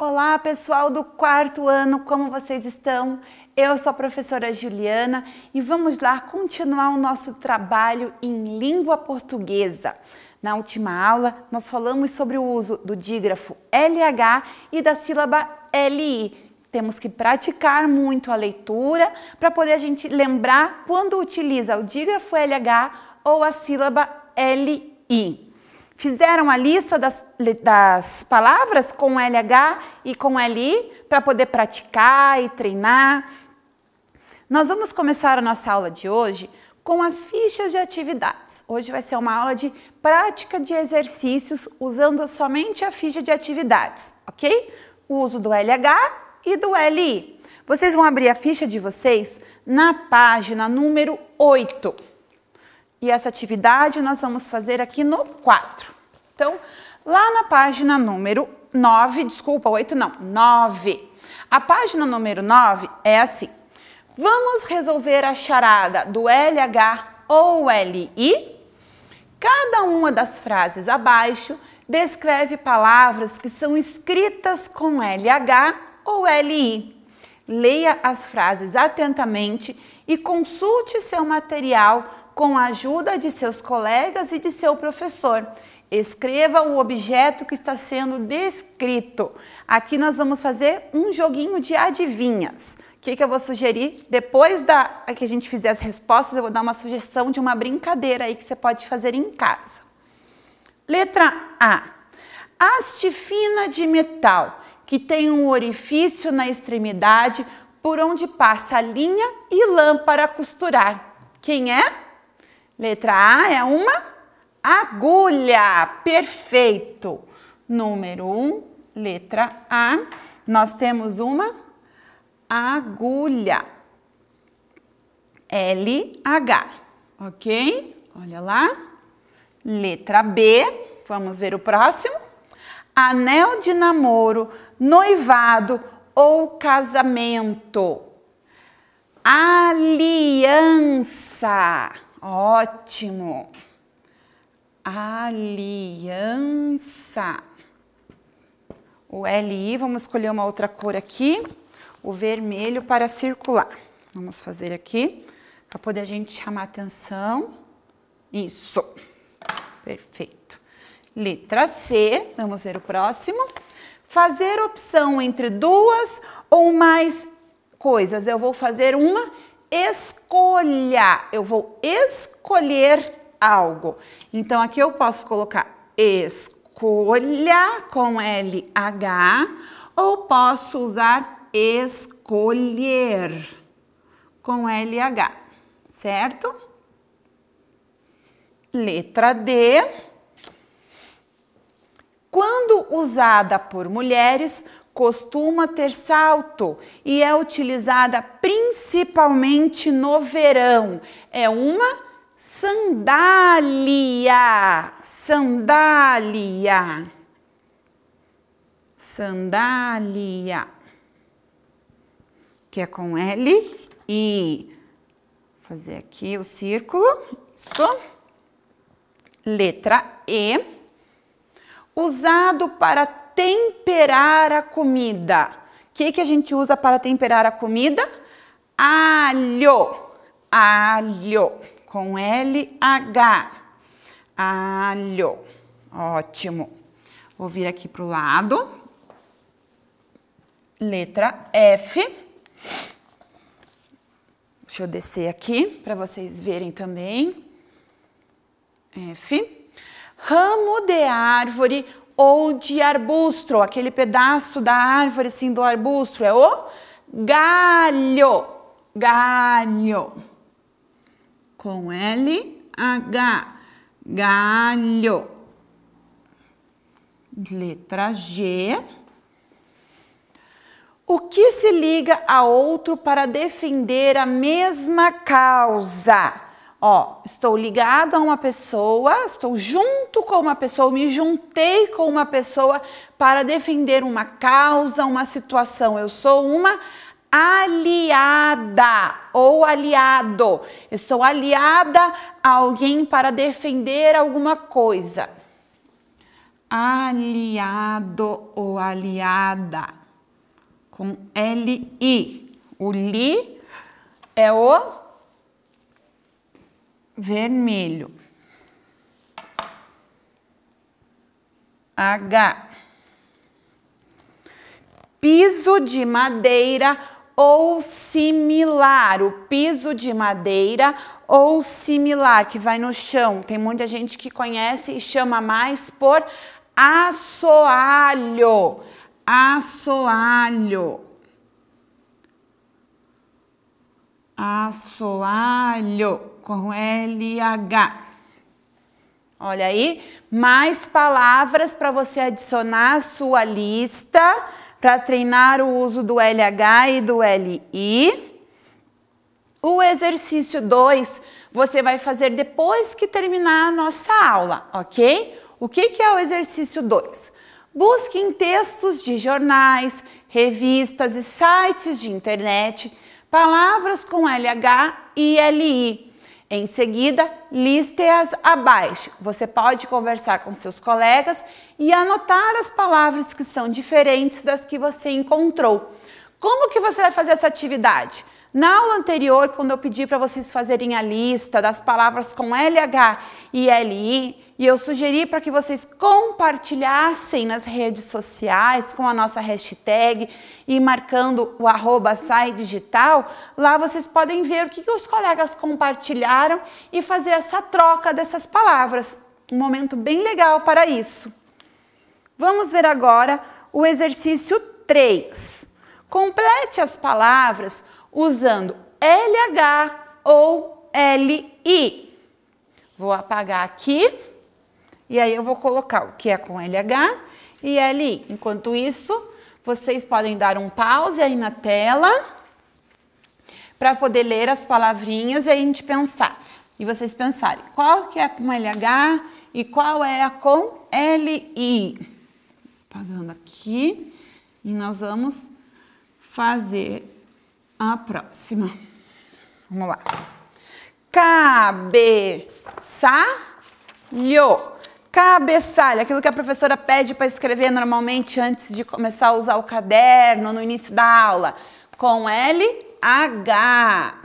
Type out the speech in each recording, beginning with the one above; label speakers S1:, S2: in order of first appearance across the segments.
S1: Olá, pessoal do quarto ano, como vocês estão? Eu sou a professora Juliana e vamos lá continuar o nosso trabalho em língua portuguesa. Na última aula, nós falamos sobre o uso do dígrafo LH e da sílaba LI. Temos que praticar muito a leitura para poder a gente lembrar quando utiliza o dígrafo LH ou a sílaba LI fizeram a lista das, das palavras com LH e com LI para poder praticar e treinar. Nós vamos começar a nossa aula de hoje com as fichas de atividades. Hoje vai ser uma aula de prática de exercícios usando somente a ficha de atividades, ok? O uso do LH e do LI. Vocês vão abrir a ficha de vocês na página número 8. E essa atividade nós vamos fazer aqui no 4. Então, lá na página número 9, desculpa, 8 não, 9. A página número 9 é assim. Vamos resolver a charada do LH ou LI? Cada uma das frases abaixo descreve palavras que são escritas com LH ou LI. Leia as frases atentamente e consulte seu material com a ajuda de seus colegas e de seu professor. Escreva o objeto que está sendo descrito. Aqui nós vamos fazer um joguinho de adivinhas. O que, que, eu vou sugerir? Depois da que a gente fizer as respostas, eu vou dar uma sugestão de uma brincadeira aí que você pode fazer em casa. Letra A. Haste fina de metal que tem um orifício na extremidade por onde passa a linha e lã para costurar. Quem é? Letra A é uma agulha. Perfeito. Número 1, um, letra A. Nós temos uma agulha. LH, ok? Olha lá. Letra B. Vamos ver o próximo. Anel de namoro, noivado ou casamento. Aliança. Ótimo. Aliança. O LI, vamos escolher uma outra cor aqui, o vermelho para circular. Vamos fazer aqui, para poder a gente chamar atenção. Isso. Perfeito. Letra C, vamos ver o próximo. Fazer opção entre duas ou mais coisas. Eu vou fazer uma escolha. Eu vou escolher algo. Então aqui eu posso colocar escolha com LH ou posso usar escolher com LH, certo? Letra D. Quando usada por mulheres, costuma ter salto e é utilizada principalmente no verão. É uma sandália, sandália, sandália, que é com L e vou fazer aqui o círculo, isso, letra E, usado para temperar a comida. O que, que a gente usa para temperar a comida? Alho. Alho. Com L-H. Alho. Ótimo. Vou vir aqui para o lado. Letra F. Deixa eu descer aqui para vocês verem também. F. Ramo de árvore ou de arbusto, aquele pedaço da árvore sim, do arbusto, é o galho, galho. Com L, H, galho. Letra G. O que se liga a outro para defender a mesma causa? Ó, estou ligado a uma pessoa, estou junto com uma pessoa, me juntei com uma pessoa para defender uma causa, uma situação. Eu sou uma aliada ou aliado. Estou aliada a alguém para defender alguma coisa. Aliado ou aliada. Com L-I. O li é o vermelho. H. Piso de madeira ou similar. O piso de madeira ou similar, que vai no chão. Tem muita gente que conhece e chama mais por assoalho. Assoalho. Assoalho com LH. Olha aí, mais palavras para você adicionar à sua lista para treinar o uso do LH e do LI. O exercício 2 você vai fazer depois que terminar a nossa aula, ok? O que, que é o exercício 2? Busque em textos de jornais, revistas e sites de internet palavras com LH e LI em seguida, liste-as abaixo. Você pode conversar com seus colegas e anotar as palavras que são diferentes das que você encontrou. Como que você vai fazer essa atividade? Na aula anterior, quando eu pedi para vocês fazerem a lista das palavras com LH e LI, e eu sugeri para que vocês compartilhassem nas redes sociais com a nossa hashtag e marcando o arroba sai digital. Lá vocês podem ver o que, que os colegas compartilharam e fazer essa troca dessas palavras. Um momento bem legal para isso. Vamos ver agora o exercício 3. Complete as palavras usando LH ou LI. Vou apagar aqui e aí eu vou colocar o que é com LH e LI. Enquanto isso, vocês podem dar um pause aí na tela para poder ler as palavrinhas e a gente pensar. E vocês pensarem qual que é com LH e qual é a com LI. Apagando aqui. E nós vamos fazer a próxima. Vamos lá. Cabeçalho. Cabeçalho, aquilo que a professora pede para escrever normalmente antes de começar a usar o caderno, no início da aula. Com L, H.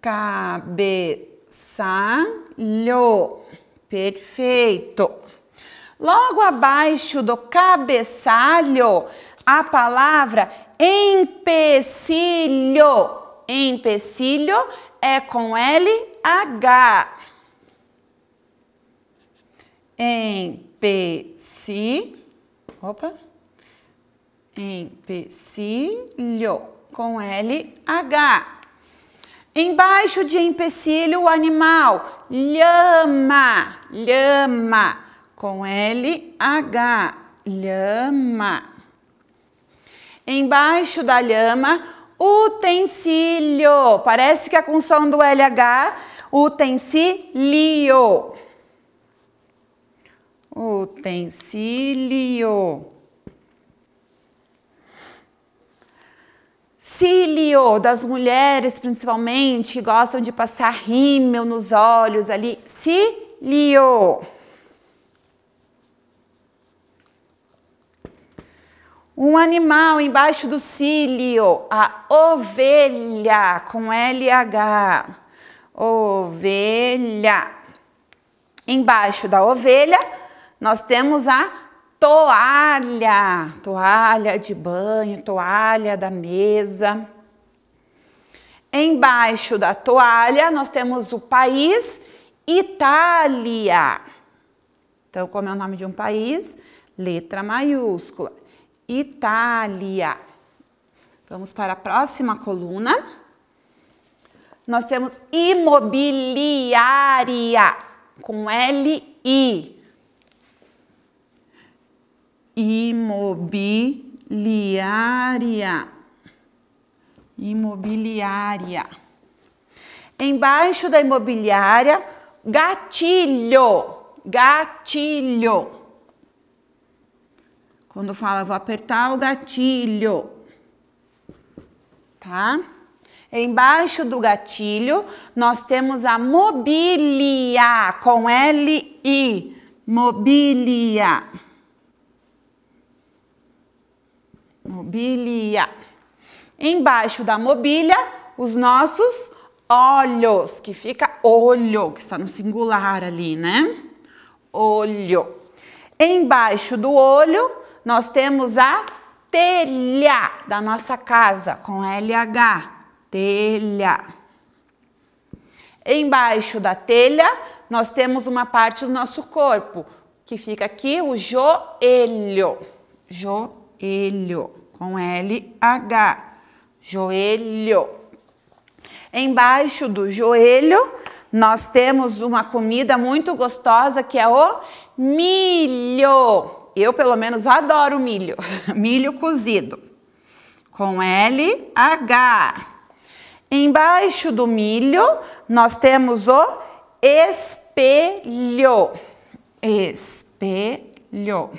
S1: Cabeçalho. Perfeito. Logo abaixo do cabeçalho, a palavra empecilho. Empecilho é com L, H empeci, opa, empecilho com LH. Embaixo de empecilho, o animal, lhama, lhama, com LH, lhama. Embaixo da lhama, utensílio, parece que a é função do LH, utensílio utensílio. Cílio das mulheres, principalmente, gostam de passar rímel nos olhos ali. Cílio. Um animal embaixo do cílio, a ovelha, com LH. Ovelha. Embaixo da ovelha, nós temos a toalha, toalha de banho, toalha da mesa. Embaixo da toalha, nós temos o país Itália. Então, como é o nome de um país? Letra maiúscula. Itália. Vamos para a próxima coluna. Nós temos imobiliária, com L-I imobiliária. Imobiliária. Embaixo da imobiliária, gatilho. Gatilho. Quando fala, vou apertar o gatilho. Tá? Embaixo do gatilho, nós temos a mobília, com L-I, mobília. Mobília. Embaixo da mobília, os nossos olhos, que fica olho, que está no singular ali, né? Olho. Embaixo do olho, nós temos a telha da nossa casa, com LH, telha. Embaixo da telha, nós temos uma parte do nosso corpo, que fica aqui, o joelho. Joelho joelho, com L-H, joelho. Embaixo do joelho, nós temos uma comida muito gostosa que é o milho. Eu, pelo menos, adoro milho, milho cozido, com L-H. Embaixo do milho, nós temos o espelho, espelho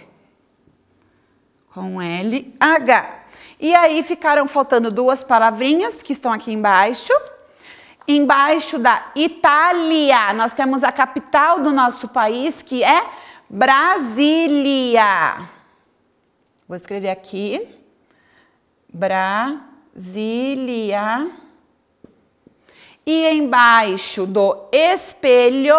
S1: com L, H. E aí ficaram faltando duas palavrinhas que estão aqui embaixo. Embaixo da Itália, nós temos a capital do nosso país que é Brasília. Vou escrever aqui. Brasília. E embaixo do espelho,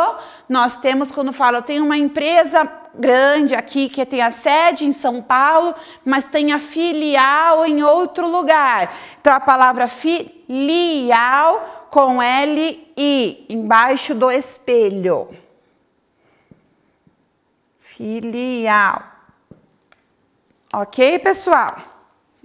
S1: nós temos, quando falo, eu tenho uma empresa grande aqui que tem a sede em São Paulo, mas tem a filial em outro lugar. Então a palavra filial com L I embaixo do espelho. Filial. OK, pessoal?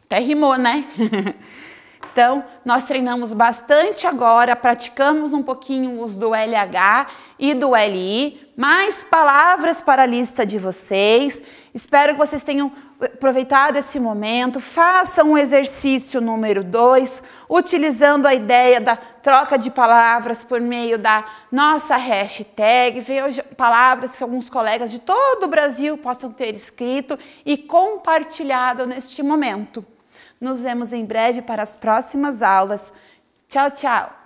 S1: Até rimou, né? Então, nós treinamos bastante agora, praticamos um pouquinho os do LH e do LI, mais palavras para a lista de vocês. Espero que vocês tenham eh, aproveitado esse momento. Façam um exercício número 2, utilizando a ideia da troca de palavras por meio da nossa hashtag. Vejam palavras que alguns colegas de todo o Brasil possam ter escrito e compartilhado neste momento. Nos vemos em breve para as próximas aulas. Tchau, tchau!